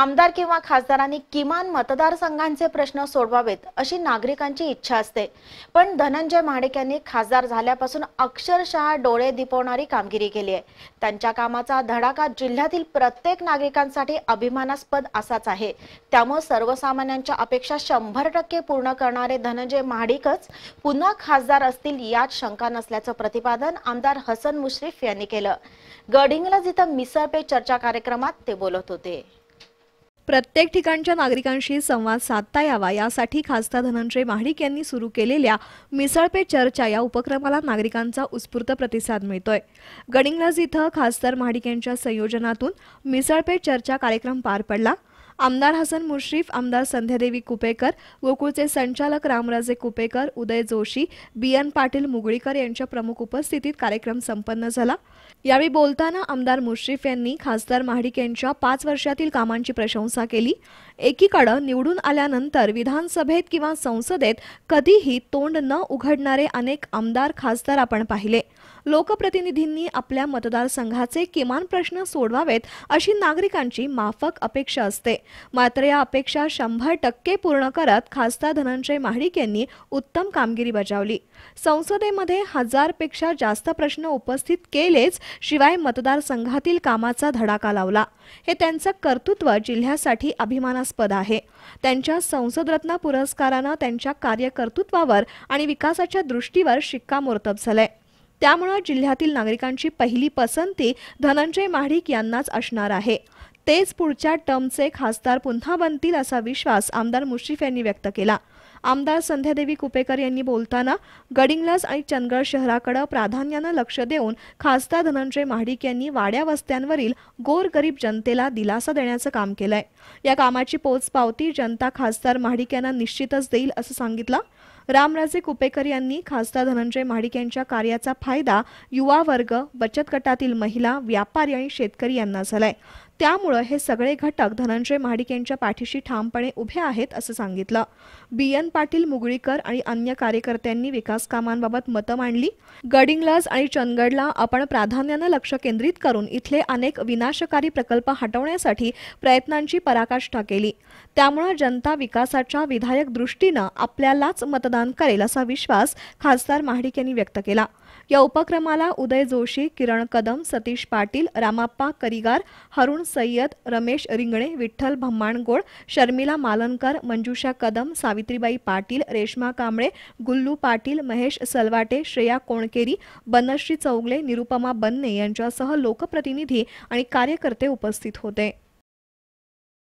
आमदार किंवा खासदारांनी किमान मतदारसंघांचे प्रश्न सोडवावेत अशी नागरिकांची इच्छा असते पण धनंजय महाडिक यांनी खासदार झाल्यापासून अक्षरशः डोळे दिपवणारी कामगिरी केली आहे त्यांच्या कामाचा धडाका जिल्ह्यातील प्रत्येक नागरिकांसाठी अभिमानास्पद असाच आहे त्यामुळे सर्वसामान्यांच्या अपेक्षा शंभर टक्के पूर्ण करणारे धनंजय महाडिकच पुन्हा खासदार असतील यात शंका नसल्याचं प्रतिपादन आमदार हसन मुश्रीफ यांनी केलं गडिंगला जिथं पे चर्चा कार्यक्रमात ते बोलत होते प्रत्येक ठिकाणच्या नागरिकांशी संवाद साधता यावा यासाठी खासदार धनंजय महाडिक यांनी सुरू केलेल्या मिसळपे चर्चा या उपक्रमाला नागरिकांचा उत्स्फूर्त प्रतिसाद मिळतोय गडिंगज इथं खासदार महाडिक यांच्या संयोजनातून मिसळपे चर्चा कार्यक्रम पार पडला आमदार हसन मुश्रीफ आमदार संध्यादेवी कुपेकर गोकुळचे संचालक रामराजे कुपेकर उदय जोशी बी एन पाटील मुगळीकर यांच्या प्रमुख उपस्थितीत कार्यक्रम संपन्न झाला यावेळी बोलताना आमदार मुश्रीफ यांनी खासदार महाडिक यांच्या पाच वर्षातील कामांची प्रशंसा केली एकीकडं निवडून आल्यानंतर विधानसभेत किंवा संसदेत कधीही तोंड न उघडणारे अनेक आमदार खासदार आपण पाहिले लोकप्रतिनिधींनी आपल्या मतदारसंघाचे किमान प्रश्न सोडवावेत अशी नागरिकांची माफक अपेक्षा असते मात्र या अपेक्षा शंभर टक्के पूर्ण करत खासदार धनंजय महाडिक यांनी उत्तम कामगिरी बजावली संसदेमध्ये पेक्षा जास्त प्रश्न उपस्थित केलेच शिवाय मतदारसंघातील कामाचा धडाका लावला हे त्यांचं कर्तृत्व जिल्ह्यासाठी अभिमानास्पद आहे त्यांच्या संसदरत्न पुरस्कारानं त्यांच्या कार्यकर्तृत्वावर आणि विकासाच्या दृष्टीवर शिक्कामोर्तब झालंय त्यामुळे जिल्ह्यातील नागरिकांची पहिली पसंती धनंजय महाडिक यांनाच असणार आहे तेच पुढच्या टर्मचे खासदार पुन्हा बनतील असा विश्वास आमदार मुश्रीफ यांनी व्यक्त केला आमदार संध्यादेवी कुपेकर यांनी बोलताना गडिंग्लज आणि चंदगड शहराकडे प्राधान्यानं लक्ष देऊन खासदार धनंजय महाडिक यांनी वाड्या वस्त्यांवरील गोरगरीब जनतेला दिलासा देण्याचं काम केलंय या कामाची पोच पावती जनता खासदार महाडिक यांना निश्चितच देईल असं सांगितलं रामराजे कुपेकर यांनी खासदार धनंजय महाडिक यांच्या कार्याचा फायदा युवा वर्ग बचत गटातील महिला व्यापारी आणि शेतकरी यांना झालाय त्यामुळं हे सगळे घटक धनंजय महाडिक यांच्या पाठीशी ठामपणे उभे आहेत असं सांगितलं बी एन पाटील मुगळीकर आणि अन्य कार्यकर्त्यांनी विकास कामांबाबत मतं मांडली गडिंगलाज आणि चंदगडला आपण प्राधान्यानं लक्ष केंद्रित करून इथले अनेक विनाशकारी प्रकल्प हटवण्यासाठी प्रयत्नांची पराकाष्ठा केली त्यामुळं जनता विकासाच्या विधायक दृष्टीनं आपल्यालाच मतदान करेल असा विश्वास खासदार महाडिक यांनी व्यक्त केला या उपक्रमाला उदय जोशी किरण कदम सतीश पाटील रामाप्पा करिगार हरुण सय्यद रमेश रिंगणे विठ्ठल भम्माणगोळ शर्मिला मालनकर मंजुषा कदम सावित्रीबाई पाटील रेश्मा कांबळे गुल्लू पाटील महेश सलवाटे श्रेया कोणकेरी बनश्री चौगले निरुपमा बन्ने यांच्यासह लोकप्रतिनिधी आणि कार्यकर्ते उपस्थित होते